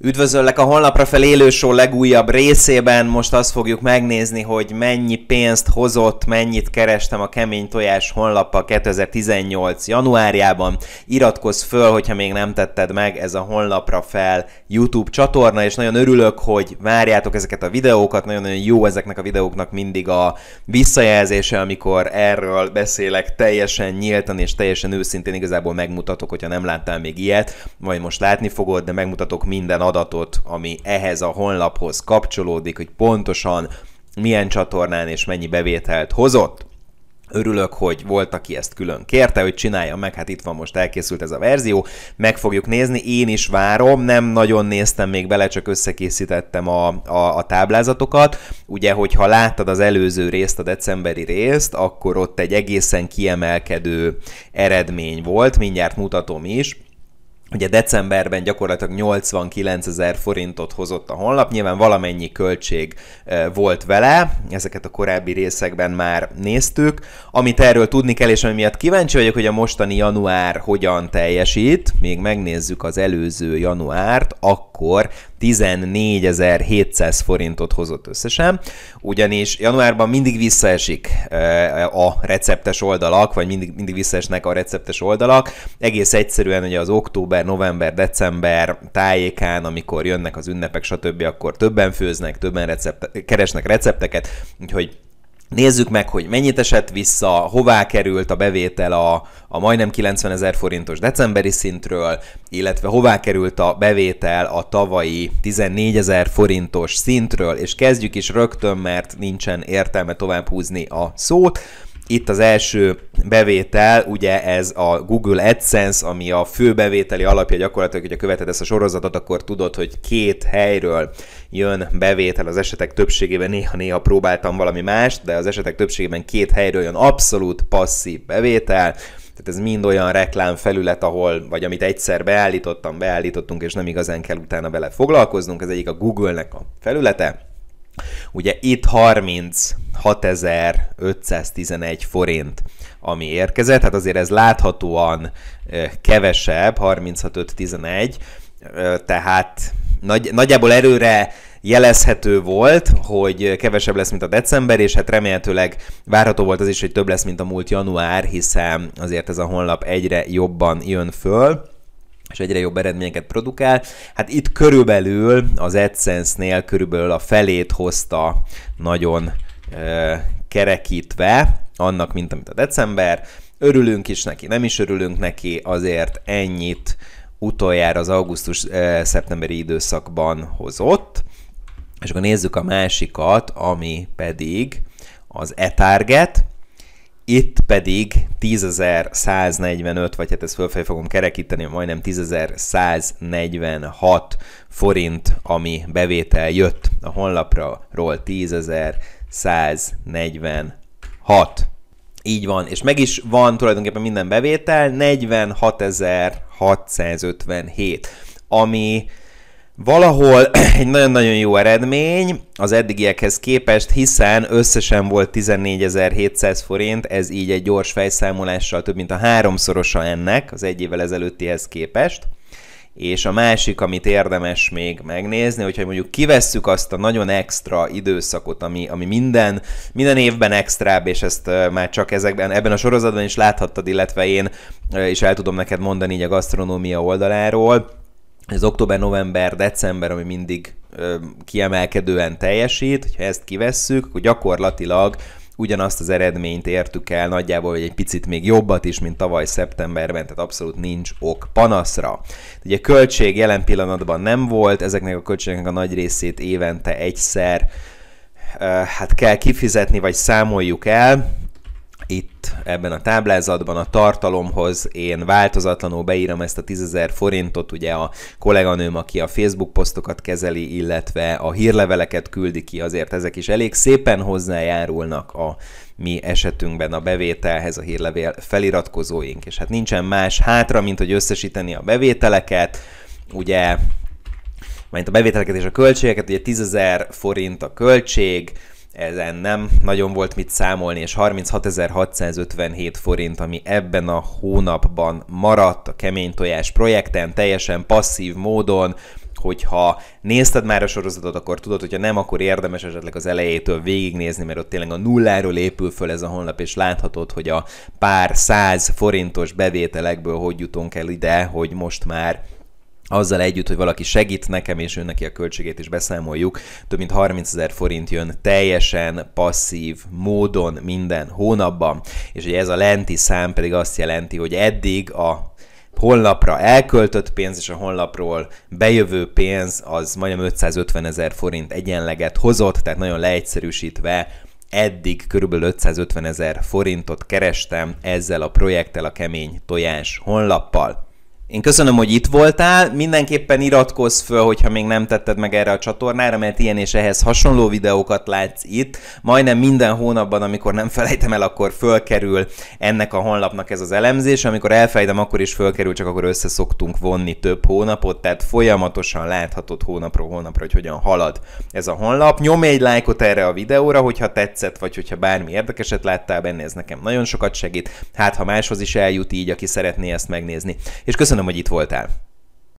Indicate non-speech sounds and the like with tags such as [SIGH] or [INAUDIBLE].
Üdvözöllek a holnapra fel élősó legújabb részében. Most azt fogjuk megnézni, hogy mennyi pénzt hozott, mennyit kerestem a Kemény Tojás honlappal 2018. januárjában. Iratkozz föl, hogyha még nem tetted meg, ez a honlapra fel YouTube csatorna, és nagyon örülök, hogy várjátok ezeket a videókat, nagyon-nagyon jó ezeknek a videóknak mindig a visszajelzése, amikor erről beszélek teljesen nyíltan és teljesen őszintén igazából megmutatok, hogyha nem láttál még ilyet, vagy most látni fogod, de megmutatok minden adatot, ami ehhez a honlaphoz kapcsolódik, hogy pontosan milyen csatornán és mennyi bevételt hozott. Örülök, hogy volt, aki ezt külön kérte, hogy csinálja meg, hát itt van most elkészült ez a verzió, meg fogjuk nézni, én is várom, nem nagyon néztem még bele, csak összekészítettem a, a, a táblázatokat. Ugye, hogyha láttad az előző részt, a decemberi részt, akkor ott egy egészen kiemelkedő eredmény volt, mindjárt mutatom is, Ugye decemberben gyakorlatilag 89 ezer forintot hozott a honlap, nyilván valamennyi költség e, volt vele, ezeket a korábbi részekben már néztük. Amit erről tudni kell, és ami miatt kíváncsi vagyok, hogy a mostani január hogyan teljesít, még megnézzük az előző januárt, akkor 14.700 forintot hozott összesen, ugyanis januárban mindig visszaesik e, a receptes oldalak, vagy mindig, mindig visszaesnek a receptes oldalak. Egész egyszerűen ugye az október, november, december tájékán, amikor jönnek az ünnepek, stb., akkor többen főznek, többen recept, keresnek recepteket, úgyhogy Nézzük meg, hogy mennyit esett vissza, hová került a bevétel a, a majdnem 90 ezer forintos decemberi szintről, illetve hová került a bevétel a tavalyi 14 ezer forintos szintről, és kezdjük is rögtön, mert nincsen értelme tovább húzni a szót itt az első bevétel, ugye ez a Google AdSense, ami a fő bevételi alapja gyakorlatilag, hogyha követed ezt a sorozatot, akkor tudod, hogy két helyről jön bevétel az esetek többségében, néha-néha próbáltam valami mást, de az esetek többségében két helyről jön abszolút passzív bevétel, tehát ez mind olyan reklám felület, ahol, vagy amit egyszer beállítottam, beállítottunk, és nem igazán kell utána vele foglalkoznunk, ez egyik a Google-nek a felülete. Ugye itt 30 6511 forint, ami érkezett, hát azért ez láthatóan kevesebb, 36511, tehát nagy, nagyjából erőre jelezhető volt, hogy kevesebb lesz, mint a december, és hát remélhetőleg várható volt az is, hogy több lesz, mint a múlt január, hiszen azért ez a honlap egyre jobban jön föl és egyre jobb eredményeket produkál. Hát itt körülbelül az AdSense-nél körülbelül a felét hozta nagyon kerekítve annak, mint amit a december. Örülünk is neki, nem is örülünk neki, azért ennyit utoljára az augusztus-szeptemberi időszakban hozott. És akkor nézzük a másikat, ami pedig az e-target, itt pedig 10.145, vagy hát ezt fölfelé fogom kerekíteni, majdnem 10.146 forint, ami bevétel jött a honlapra, ról 10.146. Így van, és meg is van tulajdonképpen minden bevétel, 46.657, ami valahol [CLEARS THROAT] egy nagyon-nagyon jó eredmény az eddigiekhez képest, hiszen összesen volt 14.700 forint, ez így egy gyors fejszámolással több mint a háromszorosa ennek az egy évvel ezelőttihez képest. És a másik, amit érdemes még megnézni, hogyha mondjuk kivesszük azt a nagyon extra időszakot, ami, ami minden, minden évben extrább, és ezt már csak ezekben, ebben a sorozatban is láthattad, illetve én is el tudom neked mondani így a gasztronómia oldaláról, ez október, november, december, ami mindig ö, kiemelkedően teljesít, hogyha ezt kivesszük, akkor gyakorlatilag ugyanazt az eredményt értük el, nagyjából vagy egy picit még jobbat is, mint tavaly szeptemberben, tehát abszolút nincs ok panaszra. Ugye költség jelen pillanatban nem volt, ezeknek a költségeknek a nagy részét évente egyszer hát kell kifizetni, vagy számoljuk el, ebben a táblázatban a tartalomhoz. Én változatlanul beírom ezt a 10.000 forintot, ugye a kolléganőm, aki a Facebook posztokat kezeli, illetve a hírleveleket küldi ki, azért ezek is elég szépen hozzájárulnak a mi esetünkben a bevételhez a hírlevél feliratkozóink, és hát nincsen más hátra, mint hogy összesíteni a bevételeket, ugye, mint a bevételeket és a költségeket, ugye 10.000 forint a költség, ezen nem nagyon volt mit számolni, és 36.657 forint, ami ebben a hónapban maradt a kemény tojás projekten, teljesen passzív módon, hogyha nézted már a sorozatot, akkor tudod, hogyha nem, akkor érdemes esetleg az elejétől végignézni, mert ott tényleg a nulláról épül föl ez a honlap, és láthatod, hogy a pár száz forintos bevételekből hogy jutunk el ide, hogy most már azzal együtt, hogy valaki segít nekem, és neki a költségét is beszámoljuk, több mint 30 ezer forint jön teljesen passzív módon minden hónapban, és ugye ez a lenti szám pedig azt jelenti, hogy eddig a honlapra elköltött pénz és a honlapról bejövő pénz az majdnem 550 ezer forint egyenleget hozott, tehát nagyon leegyszerűsítve eddig kb. 550 ezer forintot kerestem ezzel a projekttel a kemény tojás honlappal. Én köszönöm, hogy itt voltál, mindenképpen iratkozz föl, hogyha még nem tetted meg erre a csatornára, mert ilyen és ehhez hasonló videókat látsz itt. Majdnem minden hónapban, amikor nem felejtem el, akkor fölkerül ennek a honlapnak ez az elemzés, amikor elfejtem, akkor is fölkerül, csak akkor össze szoktunk vonni több hónapot, tehát folyamatosan láthatod hónapról hónapra, hogy hogyan halad ez a honlap. Nyomj egy lájkot erre a videóra, hogyha tetszett, vagy hogyha bármi érdekeset láttál benne, ez nekem nagyon sokat segít. Hát, ha máshoz is eljut így, aki szeretné ezt megnézni. És köszönöm Köszönöm, hogy itt voltál.